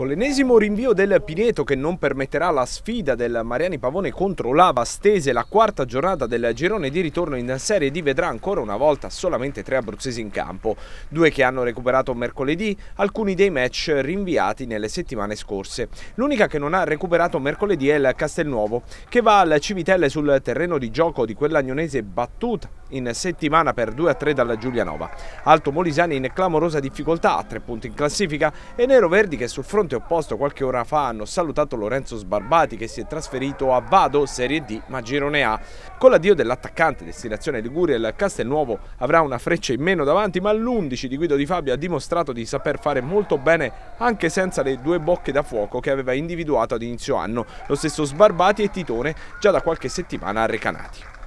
Con l'ennesimo rinvio del Pineto che non permetterà la sfida del Mariani Pavone contro l'Ava Stese, la quarta giornata del girone di ritorno in Serie D vedrà ancora una volta solamente tre abruzzesi in campo, due che hanno recuperato mercoledì, alcuni dei match rinviati nelle settimane scorse. L'unica che non ha recuperato mercoledì è il Castelnuovo, che va al Civitelle sul terreno di gioco di quell'agnonese battuta in settimana per 2-3 dalla Giulianova. Alto Molisani in clamorosa difficoltà a 3 punti in classifica e Nero Verdi che sul fronte opposto qualche ora fa hanno salutato Lorenzo Sbarbati che si è trasferito a Vado, Serie D, ma Girone A. Con l'addio dell'attaccante destinazione Liguria il Castelnuovo avrà una freccia in meno davanti ma l'11 di Guido Di Fabio ha dimostrato di saper fare molto bene anche senza le due bocche da fuoco che aveva individuato ad inizio anno. Lo stesso Sbarbati e Titone già da qualche settimana a Recanati.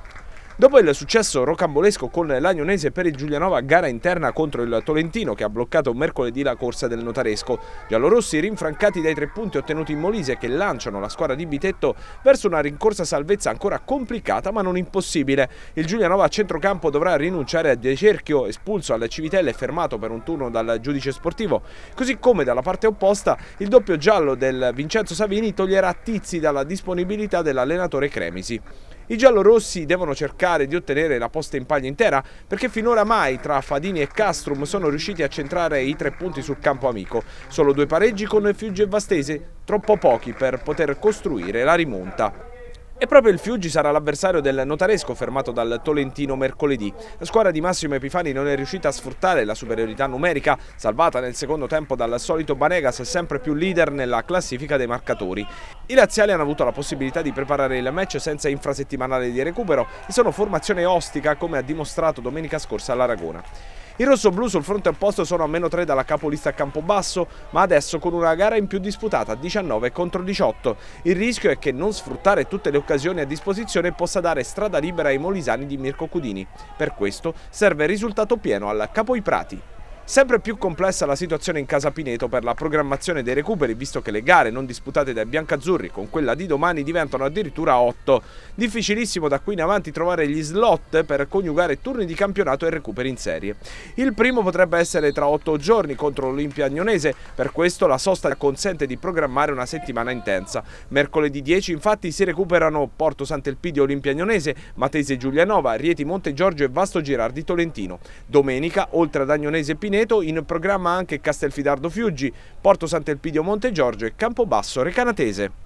Dopo il successo rocambolesco con l'Agnonese per il Giulianova, gara interna contro il Tolentino che ha bloccato mercoledì la corsa del notaresco. Giallorossi rinfrancati dai tre punti ottenuti in Molise che lanciano la squadra di Bitetto verso una rincorsa salvezza ancora complicata ma non impossibile. Il Giulianova a centrocampo dovrà rinunciare a De Cerchio, espulso alla Civitelle e fermato per un turno dal giudice sportivo. Così come dalla parte opposta il doppio giallo del Vincenzo Savini toglierà tizi dalla disponibilità dell'allenatore Cremisi. I giallorossi devono cercare di ottenere la posta in paglia intera perché finora mai tra Fadini e Castrum sono riusciti a centrare i tre punti sul campo amico. Solo due pareggi con Fiuggi e Vastese, troppo pochi per poter costruire la rimonta. E proprio il Fiuggi sarà l'avversario del notaresco fermato dal Tolentino mercoledì. La squadra di Massimo Epifani non è riuscita a sfruttare la superiorità numerica, salvata nel secondo tempo dal solito Banegas, sempre più leader nella classifica dei marcatori. I laziali hanno avuto la possibilità di preparare il match senza infrasettimanale di recupero e sono formazione ostica come ha dimostrato domenica scorsa all'Aragona. I rossoblu sul fronte opposto sono a meno 3 dalla capolista a Campobasso, ma adesso con una gara in più disputata 19 contro 18. Il rischio è che non sfruttare tutte le occasioni a disposizione possa dare strada libera ai molisani di Mirko Cudini. Per questo serve risultato pieno al Prati. Sempre più complessa la situazione in casa Pineto per la programmazione dei recuperi, visto che le gare non disputate dai biancazzurri con quella di domani diventano addirittura 8. Difficilissimo da qui in avanti trovare gli slot per coniugare turni di campionato e recuperi in serie. Il primo potrebbe essere tra 8 giorni contro l'Olimpia Agnonese, per questo la sosta consente di programmare una settimana intensa. Mercoledì 10 infatti si recuperano Porto Sant'Elpidio Olimpia Agnonese, Matese Giulianova, Rieti Monte Giorgio e Vasto Girardi Tolentino. Domenica, oltre ad Agnonese e Pineto, Pineto, in programma anche Castelfidardo Fiuggi, Porto Sant'Elpidio Monte Giorgio e Campobasso Recanatese.